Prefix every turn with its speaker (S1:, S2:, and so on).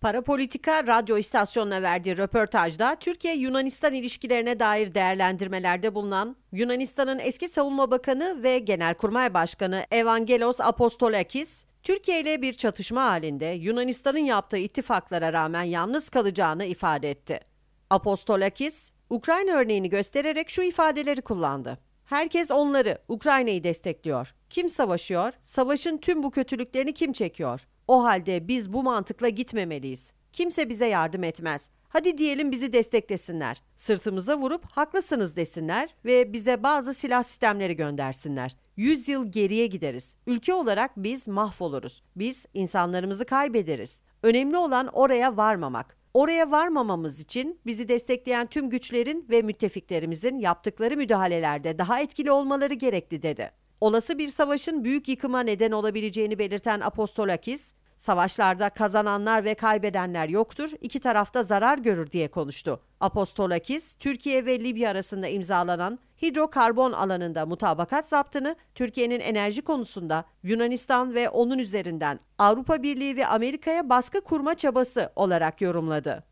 S1: Para Politika radyo istasyonuna verdiği röportajda Türkiye-Yunanistan ilişkilerine dair değerlendirmelerde bulunan Yunanistan'ın eski savunma bakanı ve genelkurmay başkanı Evangelos Apostolakis, Türkiye ile bir çatışma halinde Yunanistan'ın yaptığı ittifaklara rağmen yalnız kalacağını ifade etti. Apostolakis, Ukrayna örneğini göstererek şu ifadeleri kullandı. Herkes onları, Ukrayna'yı destekliyor. Kim savaşıyor? Savaşın tüm bu kötülüklerini kim çekiyor? O halde biz bu mantıkla gitmemeliyiz. Kimse bize yardım etmez. Hadi diyelim bizi desteklesinler. Sırtımıza vurup haklısınız desinler ve bize bazı silah sistemleri göndersinler. Yüz yıl geriye gideriz. Ülke olarak biz mahvoluruz. Biz insanlarımızı kaybederiz. Önemli olan oraya varmamak. Oraya varmamamız için bizi destekleyen tüm güçlerin ve müttefiklerimizin yaptıkları müdahalelerde daha etkili olmaları gerekli dedi. Olası bir savaşın büyük yıkıma neden olabileceğini belirten Apostolakis, savaşlarda kazananlar ve kaybedenler yoktur, iki tarafta zarar görür diye konuştu. Apostolakis, Türkiye ve Libya arasında imzalanan hidrokarbon alanında mutabakat zaptını Türkiye'nin enerji konusunda Yunanistan ve onun üzerinden Avrupa Birliği ve Amerika'ya baskı kurma çabası olarak yorumladı.